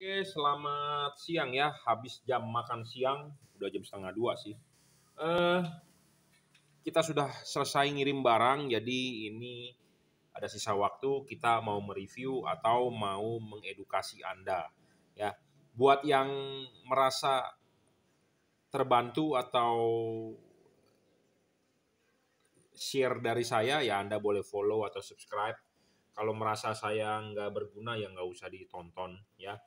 Oke, selamat siang ya. Habis jam makan siang, udah jam setengah dua sih. Eh, kita sudah selesai ngirim barang, jadi ini ada sisa waktu kita mau mereview atau mau mengedukasi Anda ya. Buat yang merasa terbantu atau share dari saya ya Anda boleh follow atau subscribe. Kalau merasa saya nggak berguna ya nggak usah ditonton ya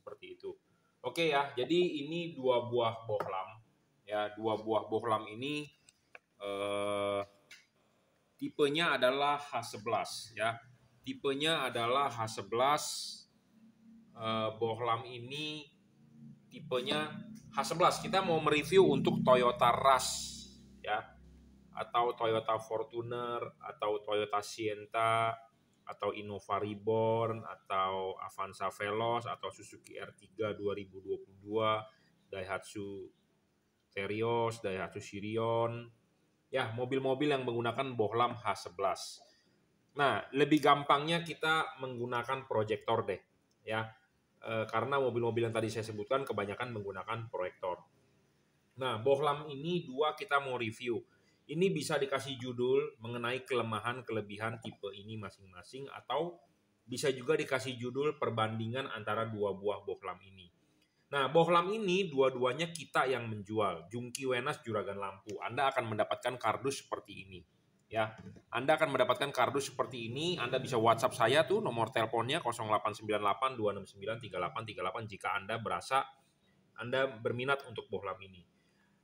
seperti itu. Oke ya, jadi ini dua buah bohlam. Ya, dua buah bohlam ini eh, tipenya adalah H11 ya. Tipenya adalah H11. Eh, bohlam ini tipenya H11. Kita mau mereview untuk Toyota Rush ya atau Toyota Fortuner atau Toyota Sienta atau Innova Reborn atau Avanza Veloz atau Suzuki R3 2022, Daihatsu Terios, Daihatsu Sirion. Ya, mobil-mobil yang menggunakan bohlam H11. Nah, lebih gampangnya kita menggunakan proyektor deh, ya. E, karena mobil-mobil yang tadi saya sebutkan kebanyakan menggunakan proyektor. Nah, bohlam ini dua kita mau review ini bisa dikasih judul mengenai kelemahan kelebihan tipe ini masing-masing atau bisa juga dikasih judul perbandingan antara dua buah bohlam ini. Nah, bohlam ini dua-duanya kita yang menjual. Jungki Wenas Juragan Lampu. Anda akan mendapatkan kardus seperti ini. Ya, Anda akan mendapatkan kardus seperti ini. Anda bisa WhatsApp saya tuh nomor teleponnya 0898 269 3838 jika Anda berasa Anda berminat untuk bohlam ini.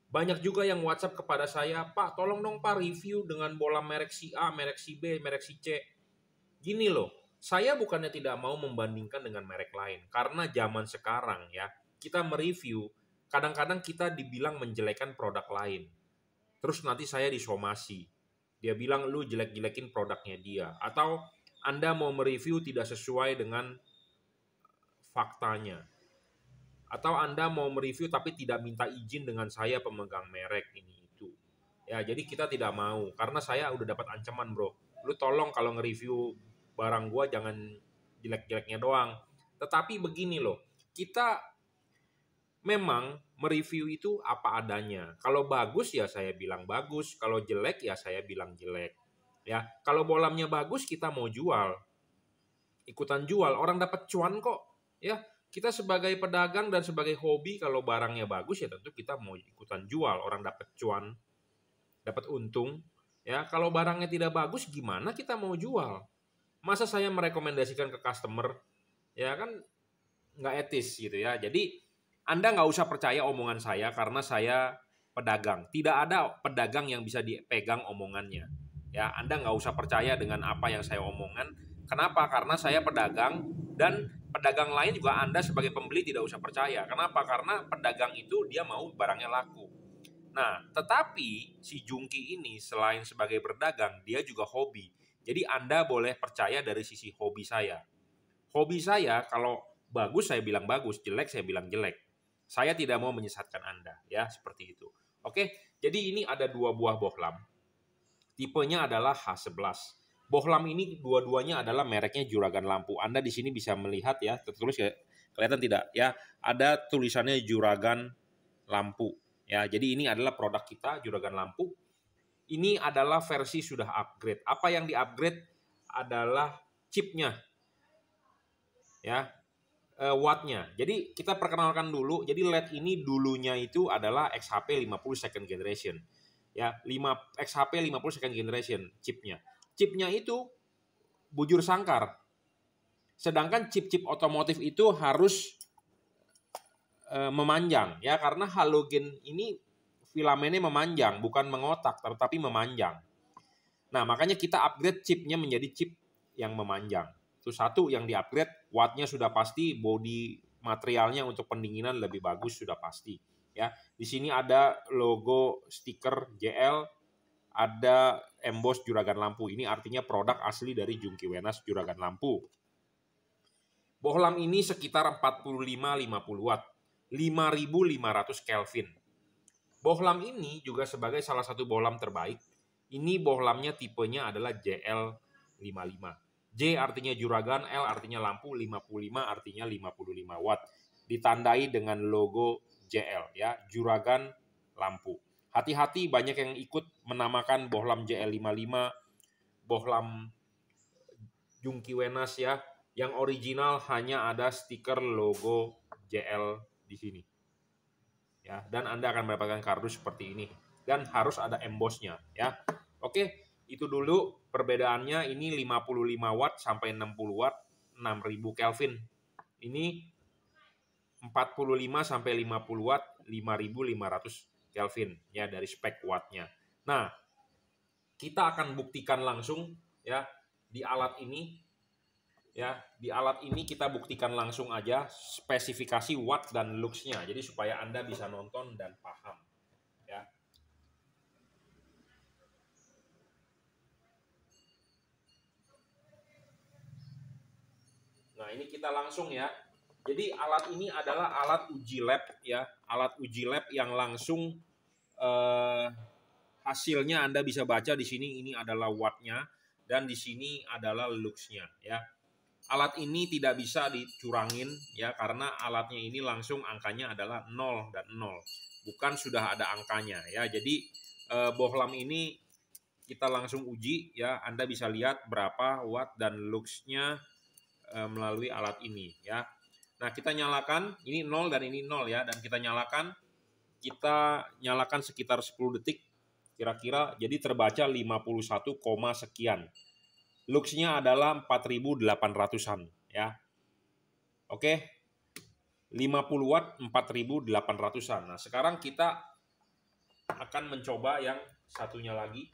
Banyak juga yang WhatsApp kepada saya, Pak, tolong dong Pak review dengan bola merek si A, merek si B, merek si C. Gini loh, saya bukannya tidak mau membandingkan dengan merek lain, karena zaman sekarang ya, kita mereview, kadang-kadang kita dibilang menjelekan produk lain. Terus nanti saya disomasi. Dia bilang, lu jelek-jelekin produknya dia. Atau Anda mau mereview tidak sesuai dengan faktanya atau Anda mau mereview tapi tidak minta izin dengan saya pemegang merek ini itu. Ya, jadi kita tidak mau karena saya udah dapat ancaman, Bro. Lu tolong kalau nge-review barang gua jangan jelek-jeleknya doang. Tetapi begini loh, kita memang mereview itu apa adanya. Kalau bagus ya saya bilang bagus, kalau jelek ya saya bilang jelek. Ya, kalau bolamnya bagus kita mau jual. Ikutan jual, orang dapat cuan kok, ya kita sebagai pedagang dan sebagai hobi kalau barangnya bagus ya tentu kita mau ikutan jual orang dapat cuan dapat untung ya kalau barangnya tidak bagus gimana kita mau jual masa saya merekomendasikan ke customer ya kan nggak etis gitu ya jadi anda nggak usah percaya omongan saya karena saya pedagang tidak ada pedagang yang bisa dipegang omongannya ya Anda nggak usah percaya dengan apa yang saya omongan Kenapa? Karena saya pedagang dan pedagang lain juga Anda sebagai pembeli tidak usah percaya. Kenapa? Karena pedagang itu dia mau barangnya laku. Nah, tetapi si Jungki ini selain sebagai berdagang, dia juga hobi. Jadi Anda boleh percaya dari sisi hobi saya. Hobi saya kalau bagus saya bilang bagus, jelek saya bilang jelek. Saya tidak mau menyesatkan Anda, ya, seperti itu. Oke, jadi ini ada dua buah bohlam. Tipenya adalah H11. Bohlam ini dua-duanya adalah mereknya Juragan Lampu. Anda di sini bisa melihat ya, tertulis ya, kelihatan tidak ya, ada tulisannya Juragan Lampu. Ya, jadi ini adalah produk kita Juragan Lampu. Ini adalah versi sudah upgrade. Apa yang di-upgrade adalah chipnya. Ya, eh, wattnya. Jadi kita perkenalkan dulu. Jadi LED ini dulunya itu adalah XHP 50 second generation. Ya, 5 XHP 50 second generation chipnya chipnya itu bujur sangkar. Sedangkan chip-chip otomotif itu harus e, memanjang ya karena halogen ini filamennya memanjang bukan mengotak tetapi memanjang. Nah, makanya kita upgrade chipnya menjadi chip yang memanjang. Itu satu yang di-upgrade, wattnya sudah pasti, body materialnya untuk pendinginan lebih bagus sudah pasti. Ya, di sini ada logo stiker JL, ada emboss juragan lampu ini artinya produk asli dari Jungki Wenas juragan lampu. Bohlam ini sekitar 45-50 watt, 5500 Kelvin. Bohlam ini juga sebagai salah satu bohlam terbaik. Ini bohlamnya tipenya adalah JL55. J artinya juragan, L artinya lampu, 55 artinya 55 watt. Ditandai dengan logo JL ya, juragan lampu hati-hati banyak yang ikut menamakan Bohlam JL55, Bohlam Jungki Wenas ya, yang original hanya ada stiker logo JL di sini. Ya, dan Anda akan mendapatkan kardus seperti ini dan harus ada embossnya ya. Oke, itu dulu perbedaannya ini 55 watt sampai 60 watt 6000 Kelvin. Ini 45 sampai 50 watt 5500 Kelvin ya dari spek wattnya. Nah, kita akan buktikan langsung ya di alat ini ya di alat ini kita buktikan langsung aja spesifikasi watt dan lux Jadi supaya Anda bisa nonton dan paham ya. Nah, ini kita langsung ya jadi alat ini adalah alat uji lab ya, alat uji lab yang langsung eh, hasilnya Anda bisa baca di sini ini adalah wattnya dan di sini adalah luxnya ya. Alat ini tidak bisa dicurangin ya karena alatnya ini langsung angkanya adalah 0 dan 0. Bukan sudah ada angkanya ya. Jadi eh, bohlam ini kita langsung uji ya Anda bisa lihat berapa watt dan luxnya eh, melalui alat ini ya Nah, kita nyalakan, ini nol dan ini nol ya, dan kita nyalakan, kita nyalakan sekitar 10 detik, kira-kira jadi terbaca 51, sekian. Lux-nya adalah 4800-an ya. Oke. 50 watt 4800-an. Nah, sekarang kita akan mencoba yang satunya lagi.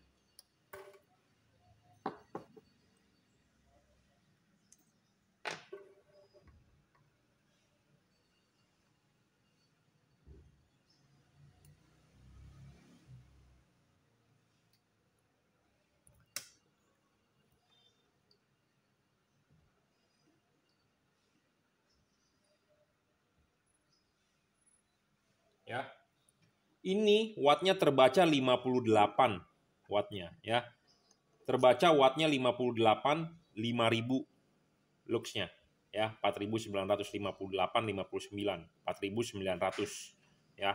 Ini wattnya terbaca 58 wattnya ya. Terbaca wattnya 58 5000 luxnya ya 4958 59 4900 ya.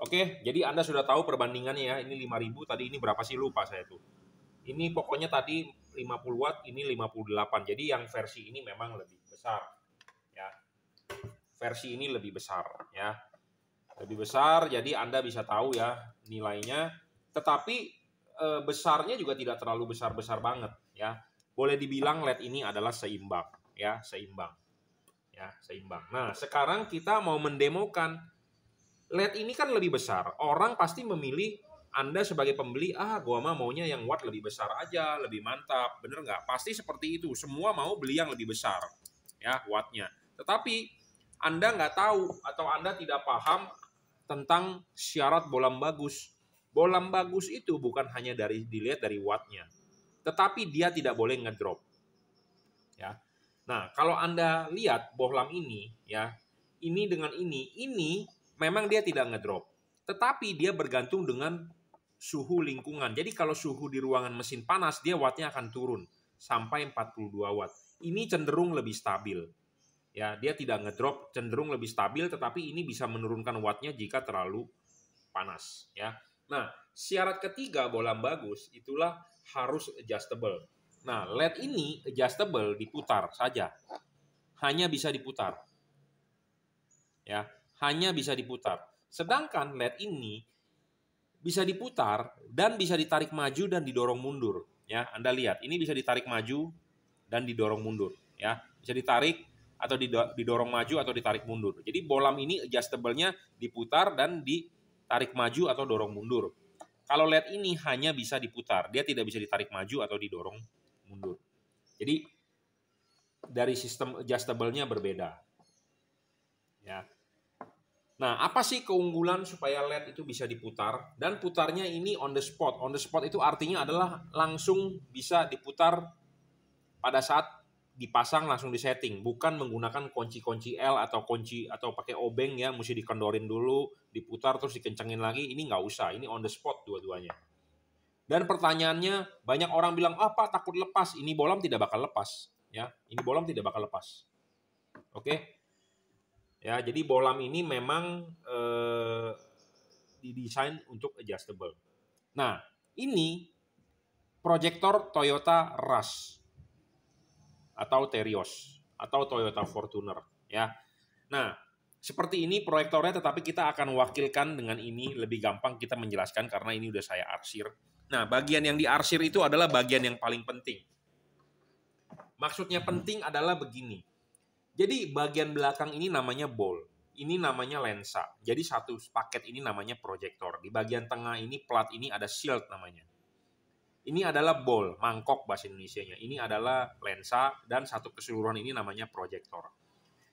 Oke, jadi Anda sudah tahu perbandingannya ya. Ini 5000 tadi ini berapa sih lupa saya tuh. Ini pokoknya tadi 50 watt, ini 58. Jadi yang versi ini memang lebih besar ya. Versi ini lebih besar ya lebih besar jadi Anda bisa tahu ya nilainya tetapi e, besarnya juga tidak terlalu besar-besar banget ya boleh dibilang LED ini adalah seimbang ya seimbang ya seimbang nah sekarang kita mau mendemokan LED ini kan lebih besar orang pasti memilih anda sebagai pembeli ah gua mah maunya yang watt lebih besar aja lebih mantap bener nggak pasti seperti itu semua mau beli yang lebih besar ya wattnya tetapi anda nggak tahu atau Anda tidak paham tentang syarat bolam bagus. Bolam bagus itu bukan hanya dari dilihat dari wattnya, tetapi dia tidak boleh ngedrop. Ya. Nah, kalau Anda lihat bohlam ini, ya, ini dengan ini, ini memang dia tidak ngedrop. Tetapi dia bergantung dengan suhu lingkungan. Jadi kalau suhu di ruangan mesin panas, dia wattnya akan turun sampai 42 watt. Ini cenderung lebih stabil ya dia tidak ngedrop cenderung lebih stabil tetapi ini bisa menurunkan wattnya jika terlalu panas ya nah syarat ketiga bola bagus itulah harus adjustable nah led ini adjustable diputar saja hanya bisa diputar ya hanya bisa diputar sedangkan led ini bisa diputar dan bisa ditarik maju dan didorong mundur ya Anda lihat ini bisa ditarik maju dan didorong mundur ya bisa ditarik atau didorong maju atau ditarik mundur. Jadi bolam ini adjustable-nya diputar dan ditarik maju atau dorong mundur. Kalau LED ini hanya bisa diputar, dia tidak bisa ditarik maju atau didorong mundur. Jadi dari sistem adjustable-nya berbeda. Ya. Nah, apa sih keunggulan supaya LED itu bisa diputar? Dan putarnya ini on the spot. On the spot itu artinya adalah langsung bisa diputar pada saat dipasang langsung di setting bukan menggunakan kunci-kunci L atau kunci atau pakai obeng ya, mesti dikendorin dulu, diputar terus dikencengin lagi. Ini nggak usah, ini on the spot dua-duanya. Dan pertanyaannya banyak orang bilang, apa ah, oh, takut lepas, ini bolam tidak bakal lepas, ya, ini bolam tidak bakal lepas. Oke, okay? ya jadi bolam ini memang eh, didesain untuk adjustable. Nah ini proyektor Toyota Rush atau Terios atau Toyota Fortuner ya. Nah, seperti ini proyektornya tetapi kita akan wakilkan dengan ini lebih gampang kita menjelaskan karena ini udah saya arsir. Nah, bagian yang diarsir itu adalah bagian yang paling penting. Maksudnya penting adalah begini. Jadi bagian belakang ini namanya bowl, ini namanya lensa. Jadi satu paket ini namanya proyektor. Di bagian tengah ini plat ini ada shield namanya. Ini adalah bowl, mangkok bahasa Indonesia-nya. Ini adalah lensa dan satu keseluruhan ini namanya proyektor.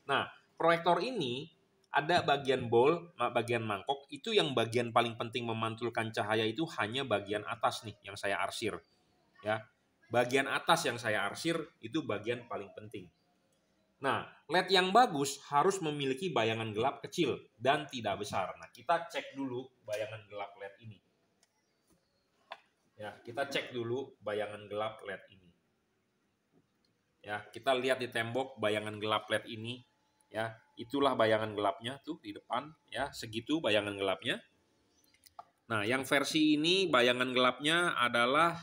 Nah, proyektor ini ada bagian bowl, bagian mangkok, itu yang bagian paling penting memantulkan cahaya itu hanya bagian atas nih yang saya arsir. Ya. Bagian atas yang saya arsir itu bagian paling penting. Nah, LED yang bagus harus memiliki bayangan gelap kecil dan tidak besar. Nah, kita cek dulu bayangan gelap LED ini. Ya, kita cek dulu bayangan gelap LED ini. Ya, kita lihat di tembok bayangan gelap LED ini. Ya, itulah bayangan gelapnya tuh di depan. Ya, segitu bayangan gelapnya. Nah, yang versi ini bayangan gelapnya adalah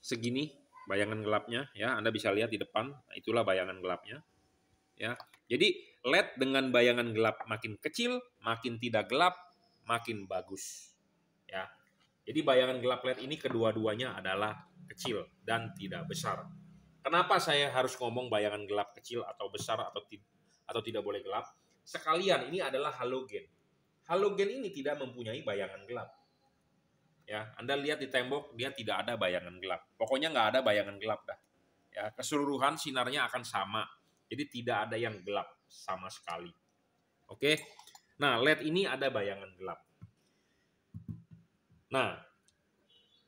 segini bayangan gelapnya ya Anda bisa lihat di depan nah, itulah bayangan gelapnya ya jadi LED dengan bayangan gelap makin kecil, makin tidak gelap, makin bagus. Ya. Jadi bayangan gelap LED ini kedua-duanya adalah kecil dan tidak besar. Kenapa saya harus ngomong bayangan gelap kecil atau besar atau ti atau tidak boleh gelap? Sekalian ini adalah halogen. Halogen ini tidak mempunyai bayangan gelap. Ya, Anda lihat di tembok dia tidak ada bayangan gelap. Pokoknya nggak ada bayangan gelap dah. Ya, keseluruhan sinarnya akan sama jadi tidak ada yang gelap sama sekali. Oke. Nah, LED ini ada bayangan gelap. Nah,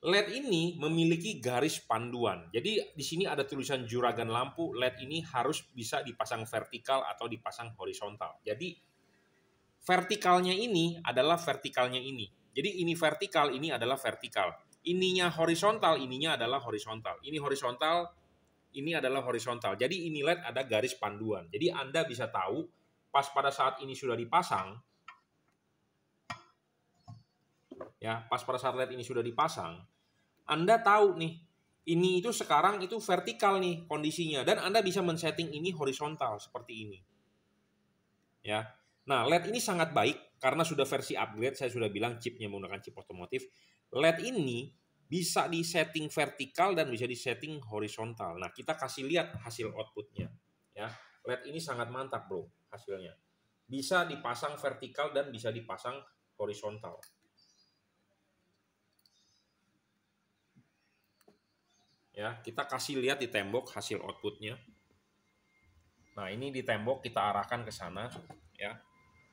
LED ini memiliki garis panduan. Jadi di sini ada tulisan juragan lampu, LED ini harus bisa dipasang vertikal atau dipasang horizontal. Jadi vertikalnya ini adalah vertikalnya ini. Jadi ini vertikal, ini adalah vertikal. Ininya horizontal, ininya adalah horizontal. Ini horizontal, ini adalah horizontal. Jadi ini LED ada garis panduan. Jadi Anda bisa tahu pas pada saat ini sudah dipasang ya, pas pada saat LED ini sudah dipasang, Anda tahu nih ini itu sekarang itu vertikal nih kondisinya dan Anda bisa men-setting ini horizontal seperti ini. Ya. Nah, LED ini sangat baik karena sudah versi upgrade, saya sudah bilang chipnya menggunakan chip otomotif. LED ini bisa di setting vertikal dan bisa di setting horizontal. Nah, kita kasih lihat hasil outputnya. Ya, LED ini sangat mantap bro hasilnya. Bisa dipasang vertikal dan bisa dipasang horizontal. Ya, kita kasih lihat di tembok hasil outputnya. Nah, ini di tembok kita arahkan ke sana. Ya,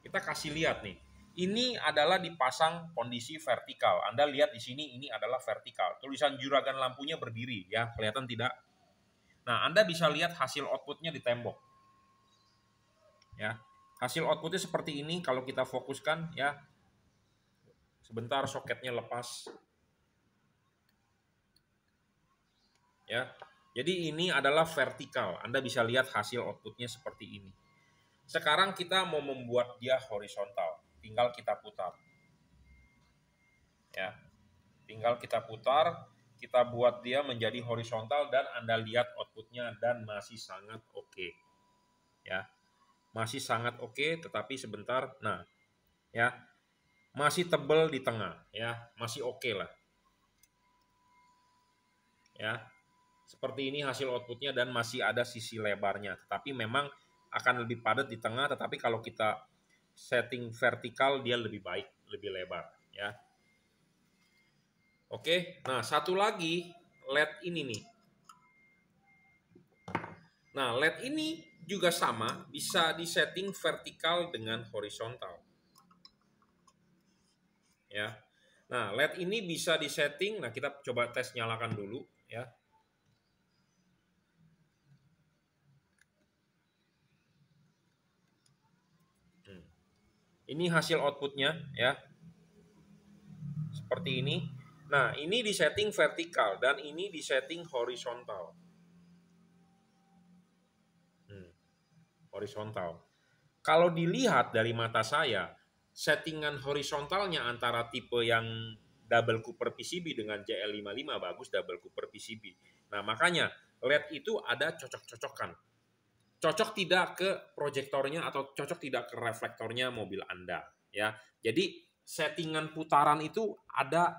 kita kasih lihat nih ini adalah dipasang kondisi vertikal. Anda lihat di sini ini adalah vertikal. Tulisan juragan lampunya berdiri ya, kelihatan tidak? Nah, Anda bisa lihat hasil outputnya di tembok. Ya, hasil outputnya seperti ini kalau kita fokuskan ya. Sebentar soketnya lepas. Ya, jadi ini adalah vertikal. Anda bisa lihat hasil outputnya seperti ini. Sekarang kita mau membuat dia horizontal tinggal kita putar. Ya. Tinggal kita putar, kita buat dia menjadi horizontal dan Anda lihat outputnya dan masih sangat oke. Okay. Ya. Masih sangat oke okay, tetapi sebentar. Nah, ya. Masih tebel di tengah, ya. Masih oke okay lah. Ya. Seperti ini hasil outputnya dan masih ada sisi lebarnya, tetapi memang akan lebih padat di tengah, tetapi kalau kita setting vertikal dia lebih baik, lebih lebar ya. Oke, nah satu lagi LED ini nih. Nah, LED ini juga sama, bisa di setting vertikal dengan horizontal. Ya. Nah, LED ini bisa di setting. nah kita coba tes nyalakan dulu ya. Ini hasil outputnya ya. Seperti ini. Nah, ini di setting vertikal dan ini di setting horizontal. Hmm, horizontal. Kalau dilihat dari mata saya, settingan horizontalnya antara tipe yang double Cooper PCB dengan JL55 bagus double Cooper PCB. Nah, makanya LED itu ada cocok-cocokan cocok tidak ke proyektornya atau cocok tidak ke reflektornya mobil Anda ya. Jadi settingan putaran itu ada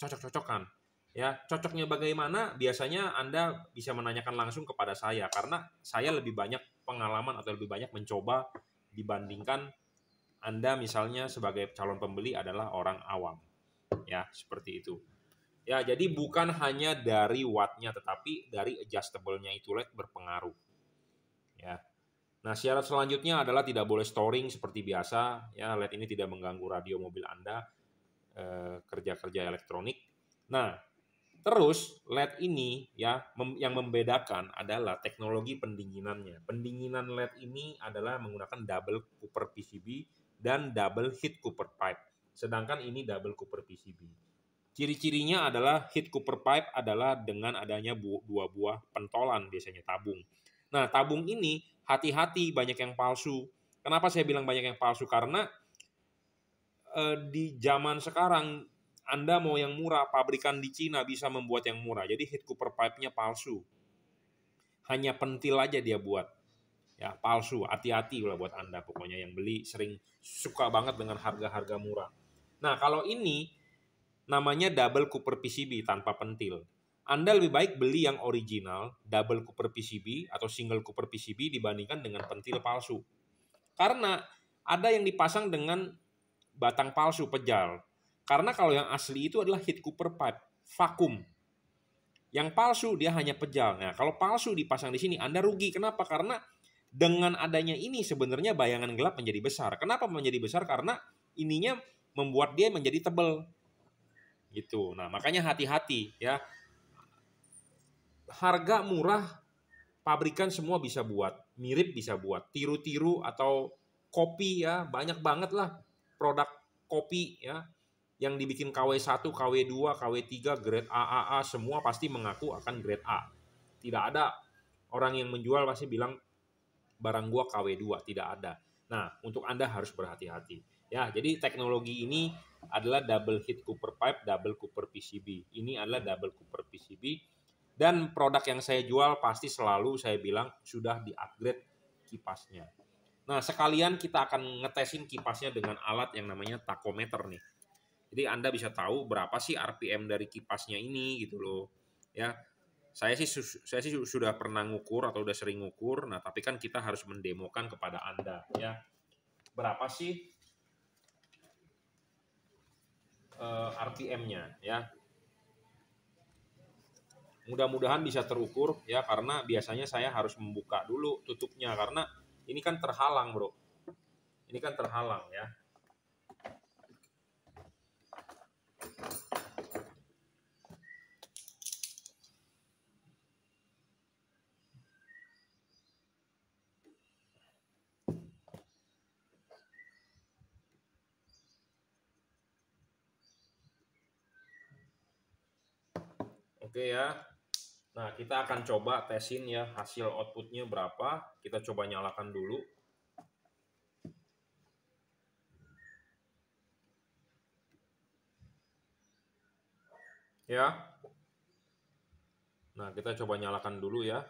cocok-cocokan ya. Cocoknya bagaimana? Biasanya Anda bisa menanyakan langsung kepada saya karena saya lebih banyak pengalaman atau lebih banyak mencoba dibandingkan Anda misalnya sebagai calon pembeli adalah orang awam. Ya, seperti itu. Ya, jadi bukan hanya dari wattnya tetapi dari adjustable-nya itu berpengaruh ya. Nah, syarat selanjutnya adalah tidak boleh storing seperti biasa, ya, LED ini tidak mengganggu radio mobil Anda eh, kerja-kerja elektronik. Nah, terus LED ini ya mem yang membedakan adalah teknologi pendinginannya. Pendinginan LED ini adalah menggunakan double Cooper PCB dan double heat Cooper pipe. Sedangkan ini double Cooper PCB. Ciri-cirinya adalah heat Cooper pipe adalah dengan adanya bu dua buah pentolan biasanya tabung. Nah, tabung ini hati-hati banyak yang palsu. Kenapa saya bilang banyak yang palsu? Karena eh, di zaman sekarang Anda mau yang murah, pabrikan di Cina bisa membuat yang murah. Jadi heat cooper pipe-nya palsu. Hanya pentil aja dia buat. Ya, palsu. Hati-hati lah buat Anda pokoknya yang beli sering suka banget dengan harga-harga murah. Nah, kalau ini namanya double cooper PCB tanpa pentil. Anda lebih baik beli yang original, double Cooper PCB atau single Cooper PCB dibandingkan dengan pentil palsu. Karena ada yang dipasang dengan batang palsu pejal. Karena kalau yang asli itu adalah heat Cooper pipe, vakum. Yang palsu dia hanya pejal. Nah, kalau palsu dipasang di sini Anda rugi. Kenapa? Karena dengan adanya ini sebenarnya bayangan gelap menjadi besar. Kenapa menjadi besar? Karena ininya membuat dia menjadi tebal. Gitu. Nah, makanya hati-hati ya harga murah pabrikan semua bisa buat, mirip bisa buat, tiru-tiru atau kopi ya, banyak banget lah produk kopi ya yang dibikin KW1, KW2, KW3, grade AAA semua pasti mengaku akan grade A. Tidak ada orang yang menjual pasti bilang barang gua KW2, tidak ada. Nah, untuk Anda harus berhati-hati. Ya, jadi teknologi ini adalah double hit Cooper pipe, double Cooper PCB. Ini adalah double Cooper PCB dan produk yang saya jual pasti selalu saya bilang sudah di-upgrade kipasnya. Nah, sekalian kita akan ngetesin kipasnya dengan alat yang namanya takometer nih. Jadi Anda bisa tahu berapa sih RPM dari kipasnya ini gitu loh. Ya. Saya sih saya sih sudah pernah ngukur atau udah sering ngukur. Nah, tapi kan kita harus mendemokan kepada Anda ya. Berapa sih uh, eh, RPM-nya ya mudah-mudahan bisa terukur ya karena biasanya saya harus membuka dulu tutupnya karena ini kan terhalang bro ini kan terhalang ya Oke ya, Nah, kita akan coba tesin ya hasil outputnya berapa. Kita coba nyalakan dulu. Ya. Nah, kita coba nyalakan dulu ya.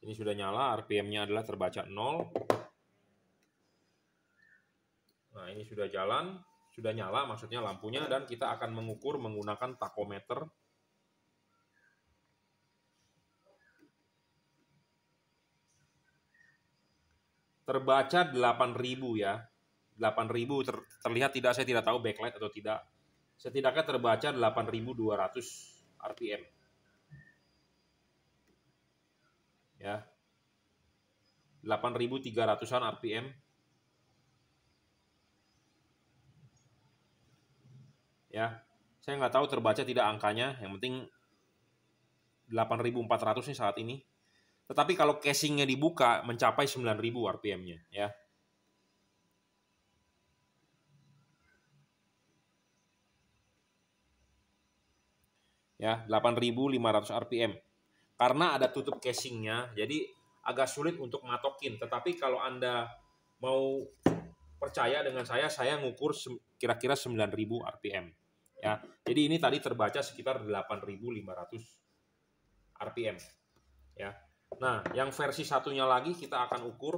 Ini sudah nyala, RPM-nya adalah terbaca 0. Nah, ini sudah jalan, sudah nyala maksudnya lampunya dan kita akan mengukur menggunakan takometer terbaca 8.000 ya. 8.000 ter, terlihat tidak saya tidak tahu backlight atau tidak. Setidaknya terbaca 8.200 RPM. Ya. 8.300-an RPM. Ya. Saya nggak tahu terbaca tidak angkanya, yang penting 8.400 nih saat ini. Tetapi kalau casingnya dibuka mencapai 9000 RPM-nya ya. Ya, 8500 RPM. Karena ada tutup casingnya, jadi agak sulit untuk matokin. Tetapi kalau Anda mau percaya dengan saya, saya ngukur kira-kira 9000 RPM. Ya, jadi ini tadi terbaca sekitar 8500 RPM. Ya, Nah, yang versi satunya lagi kita akan ukur.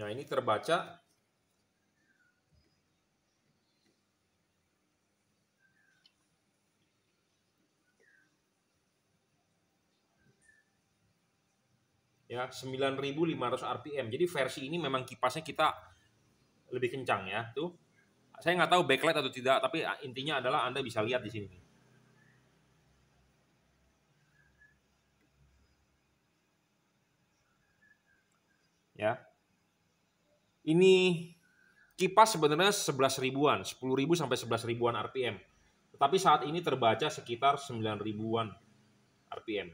Nah, ini terbaca ya 9500 RPM. Jadi versi ini memang kipasnya kita lebih kencang ya tuh. Saya nggak tahu backlight atau tidak, tapi ah, intinya adalah Anda bisa lihat di sini. Ya. Ini kipas sebenarnya 11 ribuan, 10 ribu sampai 11 ribuan RPM. Tetapi saat ini terbaca sekitar 9 ribuan RPM.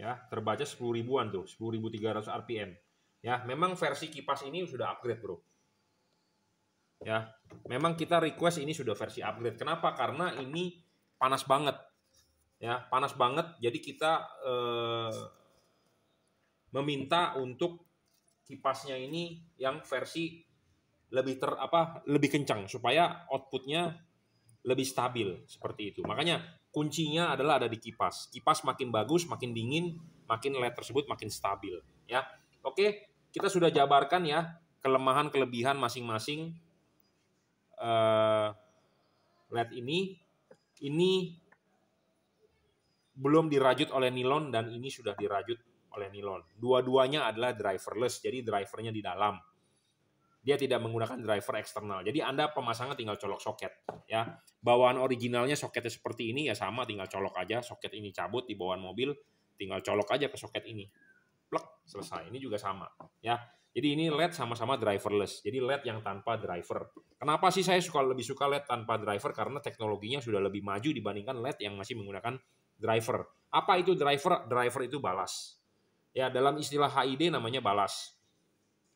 ya terbaca 10 ribuan tuh 10.300 rpm ya memang versi kipas ini sudah upgrade bro ya memang kita request ini sudah versi upgrade kenapa karena ini panas banget ya panas banget jadi kita eh, meminta untuk kipasnya ini yang versi lebih ter apa lebih kencang supaya outputnya lebih stabil seperti itu makanya kuncinya adalah ada di kipas. Kipas makin bagus, makin dingin, makin LED tersebut makin stabil, ya. Oke, kita sudah jabarkan ya kelemahan kelebihan masing-masing uh, LED ini. Ini belum dirajut oleh nilon dan ini sudah dirajut oleh nilon. Dua-duanya adalah driverless, jadi drivernya di dalam dia tidak menggunakan driver eksternal. Jadi Anda pemasangan tinggal colok soket ya. Bawaan originalnya soketnya seperti ini ya sama tinggal colok aja soket ini cabut di bawaan mobil tinggal colok aja ke soket ini. Plek, selesai. Ini juga sama ya. Jadi ini LED sama-sama driverless. Jadi LED yang tanpa driver. Kenapa sih saya suka lebih suka LED tanpa driver karena teknologinya sudah lebih maju dibandingkan LED yang masih menggunakan driver. Apa itu driver? Driver itu balas. Ya, dalam istilah HID namanya balas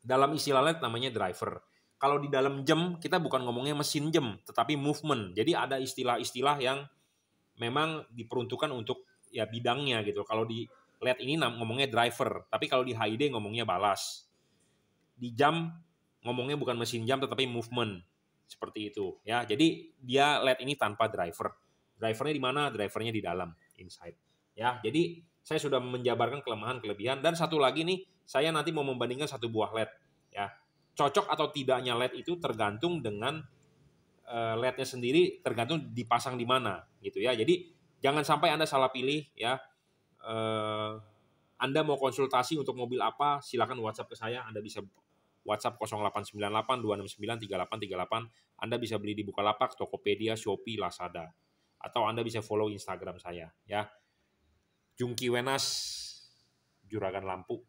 dalam istilah lain namanya driver. Kalau di dalam jam kita bukan ngomongnya mesin jam, tetapi movement. Jadi ada istilah-istilah yang memang diperuntukkan untuk ya bidangnya gitu. Kalau di LED ini ngomongnya driver, tapi kalau di HID ngomongnya balas. Di jam ngomongnya bukan mesin jam tetapi movement seperti itu ya. Jadi dia LED ini tanpa driver. Drivernya di mana? Drivernya di dalam inside. Ya, jadi saya sudah menjabarkan kelemahan kelebihan dan satu lagi nih saya nanti mau membandingkan satu buah led ya cocok atau tidaknya led itu tergantung dengan uh, lednya sendiri tergantung dipasang di mana gitu ya jadi jangan sampai anda salah pilih ya uh, anda mau konsultasi untuk mobil apa silakan WhatsApp ke saya Anda bisa WhatsApp 0898 269 3838 Anda bisa beli di Bukalapak, Tokopedia, Shopee, Lazada atau Anda bisa follow Instagram saya ya. Jungki Wenas, Juragan Lampu.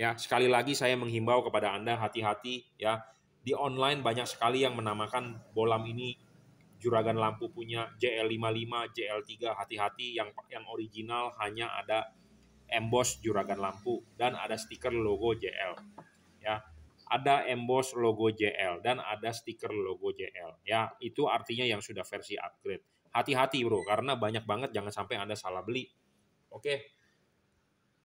Ya, sekali lagi saya menghimbau kepada Anda hati-hati ya. Di online banyak sekali yang menamakan bolam ini Juragan Lampu punya JL55, JL3, hati-hati yang yang original hanya ada emboss Juragan Lampu dan ada stiker logo JL. Ya, ada emboss logo JL dan ada stiker logo JL. Ya, itu artinya yang sudah versi upgrade. Hati-hati bro, karena banyak banget jangan sampai Anda salah beli Oke,